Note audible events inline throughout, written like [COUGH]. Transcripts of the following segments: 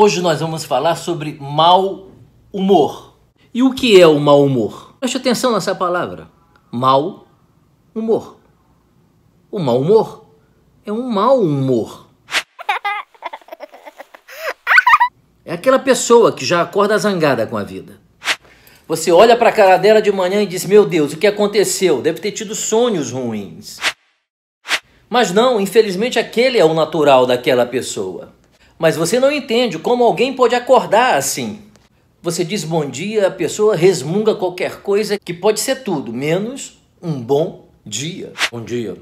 Hoje nós vamos falar sobre mau humor. E o que é o mau humor? Preste atenção nessa palavra. Mau humor. O mau humor é um mau humor. É aquela pessoa que já acorda zangada com a vida. Você olha para a cara dela de manhã e diz: Meu Deus, o que aconteceu? Deve ter tido sonhos ruins. Mas não, infelizmente aquele é o natural daquela pessoa. Mas você não entende como alguém pode acordar assim. Você diz bom dia, a pessoa resmunga qualquer coisa que pode ser tudo, menos um bom dia. Bom dia.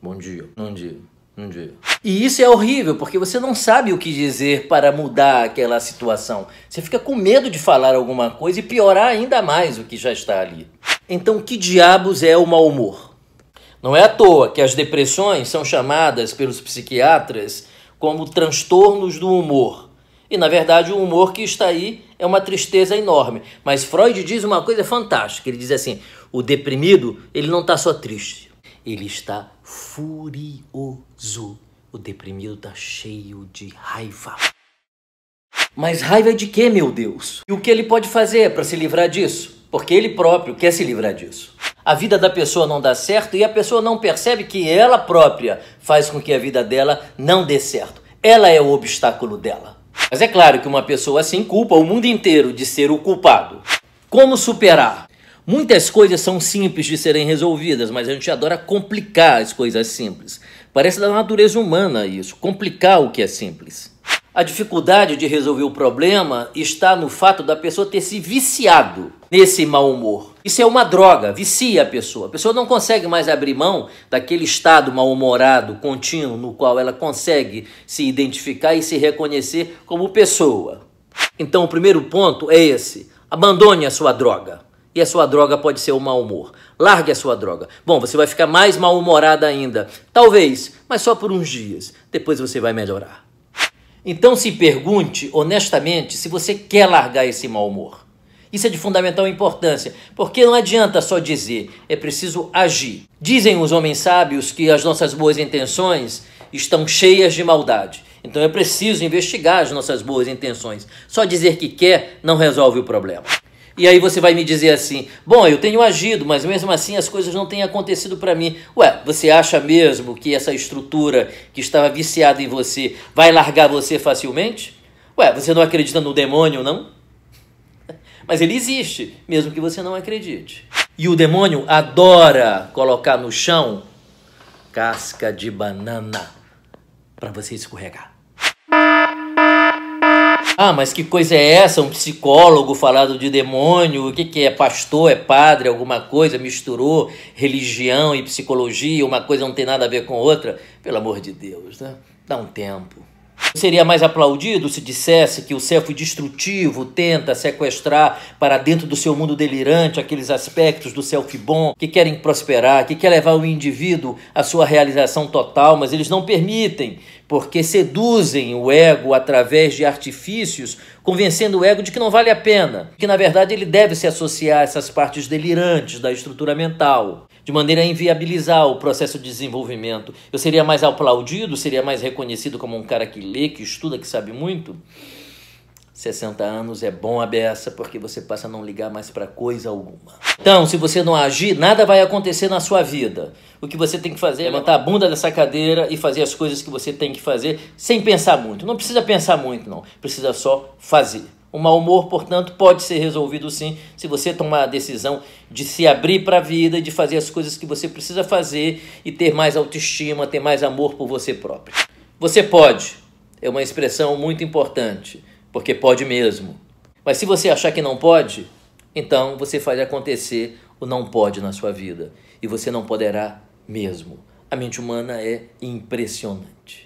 Bom dia. Bom dia. Bom dia. E isso é horrível, porque você não sabe o que dizer para mudar aquela situação. Você fica com medo de falar alguma coisa e piorar ainda mais o que já está ali. Então, que diabos é o mau humor? Não é à toa que as depressões são chamadas pelos psiquiatras como transtornos do humor. E na verdade o humor que está aí é uma tristeza enorme. Mas Freud diz uma coisa fantástica. Ele diz assim: o deprimido ele não está só triste, ele está furioso. O deprimido está cheio de raiva. Mas raiva é de quê, meu Deus? E o que ele pode fazer para se livrar disso? porque ele próprio quer se livrar disso. A vida da pessoa não dá certo e a pessoa não percebe que ela própria faz com que a vida dela não dê certo. Ela é o obstáculo dela. Mas é claro que uma pessoa assim culpa o mundo inteiro de ser o culpado. Como superar? Muitas coisas são simples de serem resolvidas, mas a gente adora complicar as coisas simples. Parece da natureza humana isso, complicar o que é simples. A dificuldade de resolver o problema está no fato da pessoa ter se viciado nesse mau humor. Isso é uma droga, vicia a pessoa. A pessoa não consegue mais abrir mão daquele estado mal-humorado contínuo no qual ela consegue se identificar e se reconhecer como pessoa. Então, o primeiro ponto é esse: abandone a sua droga e a sua droga pode ser o mau humor. Largue a sua droga. Bom, você vai ficar mais mal-humorada ainda. Talvez, mas só por uns dias. Depois você vai melhorar. Então se pergunte honestamente se você quer largar esse mau humor. Isso é de fundamental importância, porque não adianta só dizer, é preciso agir. Dizem os homens sábios que as nossas boas intenções estão cheias de maldade. Então é preciso investigar as nossas boas intenções. Só dizer que quer não resolve o problema. E aí você vai me dizer assim: bom, eu tenho agido, mas mesmo assim as coisas não têm acontecido para mim. Ué, você acha mesmo que essa estrutura que estava viciada em você vai largar você facilmente? Ué, você não acredita no demônio, não? [LAUGHS] Mas ele existe, mesmo que você não acredite. E o demônio adora colocar no chão casca de banana para você escorregar. Ah, mas que coisa é essa? Um psicólogo falado de demônio? O que, que é? Pastor? É padre? Alguma coisa? Misturou religião e psicologia? Uma coisa não tem nada a ver com outra? Pelo amor de Deus, né? Dá um tempo. Seria mais aplaudido se dissesse que o selfie destrutivo tenta sequestrar para dentro do seu mundo delirante aqueles aspectos do selfie bom que querem prosperar, que quer levar o indivíduo à sua realização total, mas eles não permitem, porque seduzem o ego através de artifícios, convencendo o ego de que não vale a pena, que na verdade ele deve se associar a essas partes delirantes da estrutura mental de maneira a inviabilizar o processo de desenvolvimento. Eu seria mais aplaudido, seria mais reconhecido como um cara que lê, que estuda, que sabe muito? 60 anos é bom a beça, porque você passa a não ligar mais para coisa alguma. Então, se você não agir, nada vai acontecer na sua vida. O que você tem que fazer é levantar a bunda dessa cadeira e fazer as coisas que você tem que fazer sem pensar muito. Não precisa pensar muito, não. Precisa só fazer. O mau humor, portanto, pode ser resolvido sim se você tomar a decisão de se abrir para a vida, de fazer as coisas que você precisa fazer e ter mais autoestima, ter mais amor por você próprio. Você pode é uma expressão muito importante, porque pode mesmo. Mas se você achar que não pode, então você faz acontecer o não pode na sua vida e você não poderá mesmo. A mente humana é impressionante.